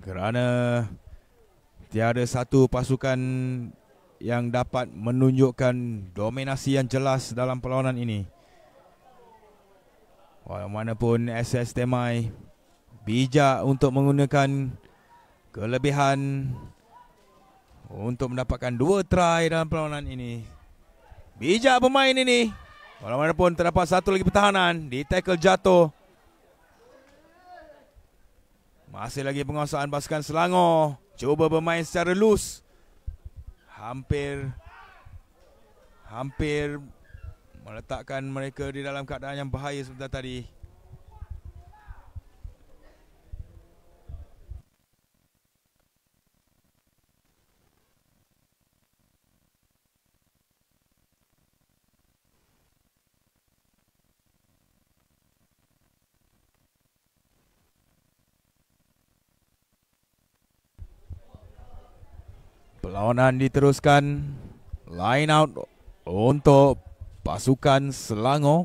kerana tiada satu pasukan yang dapat menunjukkan dominasi yang jelas dalam perlawanan ini. Walau Walaupun SS Temai bijak untuk menggunakan kelebihan untuk mendapatkan dua try dalam perlawanan ini. Bijak pemain ini. Walau Walaupun terdapat satu lagi pertahanan di tackle jatuh. Masih lagi penguasaan pasukan Selangor. Cuba bermain secara lus. Hampir. Hampir. Meletakkan mereka di dalam keadaan yang bahaya sebentar tadi. Perlawanan diteruskan line out untuk pasukan Selangor.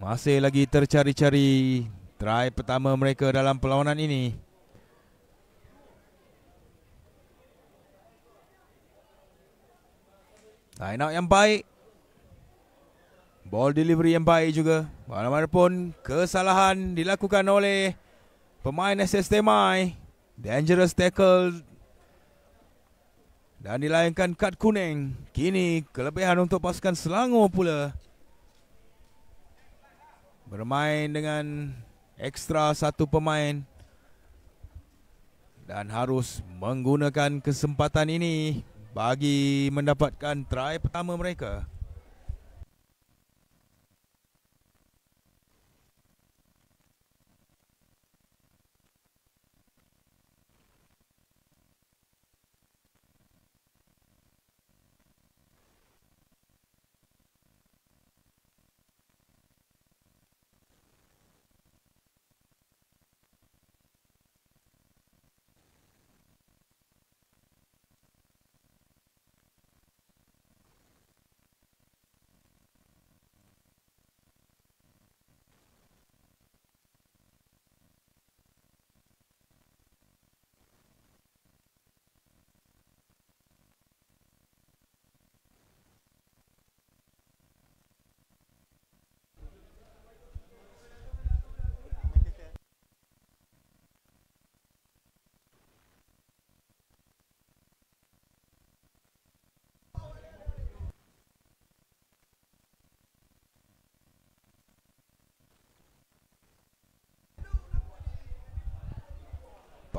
Masih lagi tercari-cari try pertama mereka dalam perlawanan ini. Line out yang baik. Ball delivery yang baik juga. Walaupun kesalahan dilakukan oleh pemain SS Temai. Dangerous tackle dan dilayangkan kad kuning. Kini kelebihan untuk pasukan Selangor pula. Bermain dengan ekstra satu pemain. Dan harus menggunakan kesempatan ini bagi mendapatkan try pertama mereka. Mereka.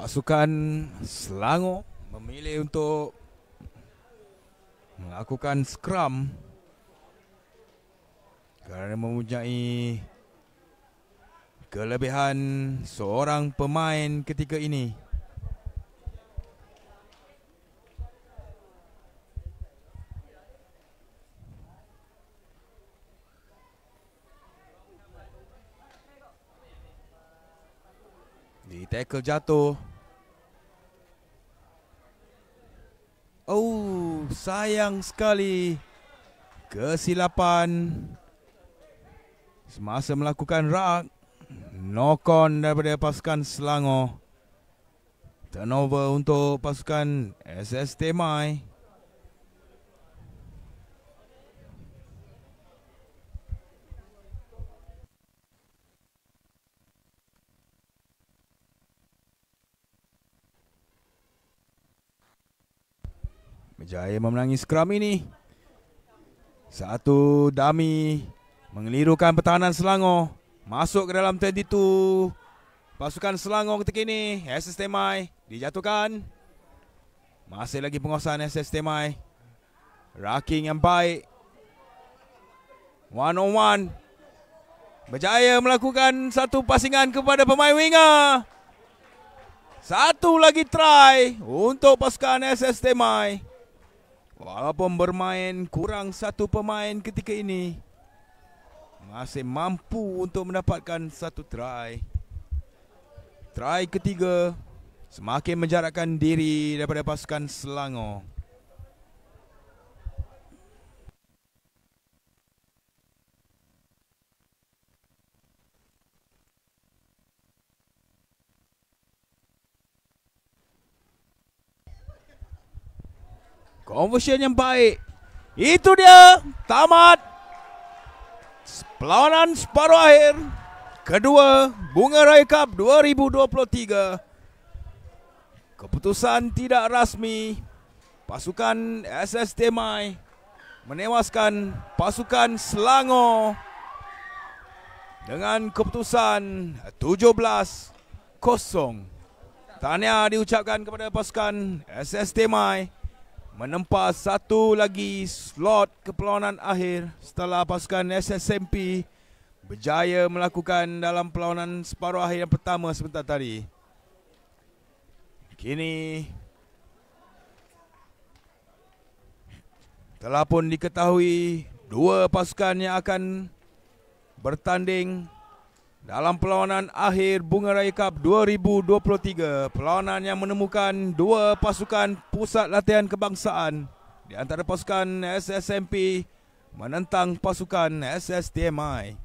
pasukan Selangor memilih untuk melakukan scrum kerana mempunyai kelebihan seorang pemain ketika ini. Di tackle jatuh Sayang sekali kesilapan semasa melakukan rak nokon daripada pasukan Selangor. Turnover untuk pasukan SST Mai. Berjaya memenangi skram ini. Satu dami mengelirukan pertahanan Selangor. Masuk ke dalam 22. Pasukan Selangor ketika ini. SS Mai dijatuhkan. Masih lagi penguasaan SS Temai. Rocking yang baik. One on one. Berjaya melakukan satu pasingan kepada pemain winger. Satu lagi try untuk pasukan SS Temai. Temai. Walaupun bermain kurang satu pemain ketika ini Masih mampu untuk mendapatkan satu try Try ketiga Semakin menjarakkan diri daripada pasukan Selangor Conversion yang baik. Itu dia. Tamat. Perlawanan separuh akhir. Kedua Bunga Raya Cup 2023. Keputusan tidak rasmi. Pasukan SST Mai menewaskan pasukan Selangor dengan keputusan 17-0. Tahniah diucapkan kepada pasukan SST Mai menempa satu lagi slot keperlawanan akhir setelah pasukan SSMP berjaya melakukan dalam perlawanan separuh akhir yang pertama sebentar tadi. Kini telah pun diketahui dua pasukan yang akan bertanding dalam perlawanan akhir Bunga Raya Cup 2023. Perlawanan yang menemukan dua pasukan pusat latihan kebangsaan di antara pasukan SSMP menentang pasukan SSTMI.